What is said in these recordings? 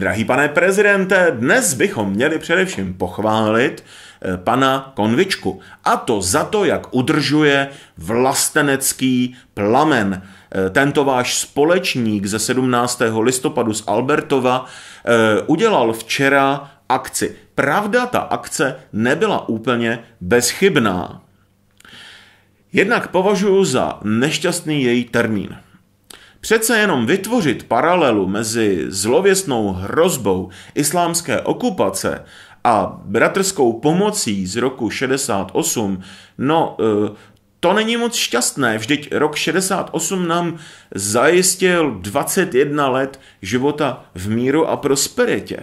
Drahý pane prezidente, dnes bychom měli především pochválit eh, pana Konvičku. A to za to, jak udržuje vlastenecký plamen. Eh, tento váš společník ze 17. listopadu z Albertova eh, udělal včera akci. Pravda, ta akce nebyla úplně bezchybná. Jednak považuji za nešťastný její termín. Přece jenom vytvořit paralelu mezi zlověstnou hrozbou islámské okupace a bratrskou pomocí z roku 68, no e, to není moc šťastné, vždyť rok 68 nám zajistil 21 let života v míru a prosperitě.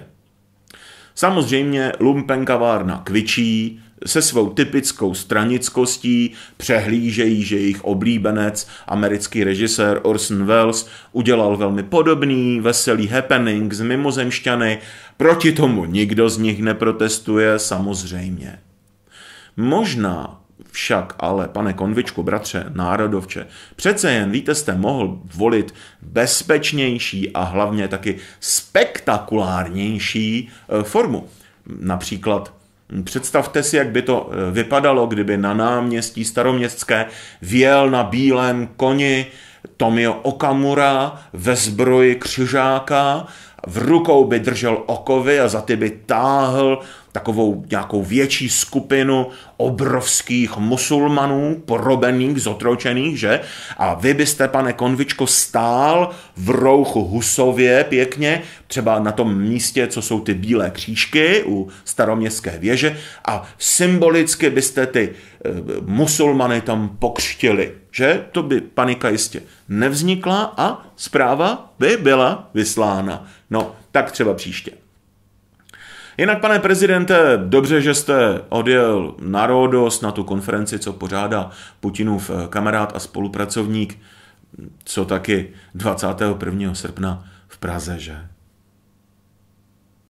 Samozřejmě lumpenkavárna kvičí, se svou typickou stranickostí přehlížejí, že jejich oblíbenec, americký režisér Orson Welles, udělal velmi podobný veselý happening z mimozemšťany. Proti tomu nikdo z nich neprotestuje, samozřejmě. Možná však ale, pane konvičku, bratře, národovče, přece jen, víte, jste mohl volit bezpečnější a hlavně taky spektakulárnější eh, formu. Například Představte si, jak by to eh, vypadalo, kdyby na náměstí staroměstské věl na bílém koni Tomio Okamura ve zbroji křižáka, v rukou by držel okovy a za ty by táhl takovou nějakou větší skupinu obrovských musulmanů, porobených, zotročených, že? A vy byste, pane Konvičko, stál v rouchu Husově pěkně, třeba na tom místě, co jsou ty bílé křížky u staroměstské věže a symbolicky byste ty eh, musulmany tam pokřtili, že? To by panika jistě nevznikla a zpráva by byla vyslána. No, tak třeba příště. Jinak, pane prezidente, dobře, že jste odjel na Rodos, na tu konferenci, co pořádá Putinův eh, kamarád a spolupracovník, co taky 21. srpna v Praze, že?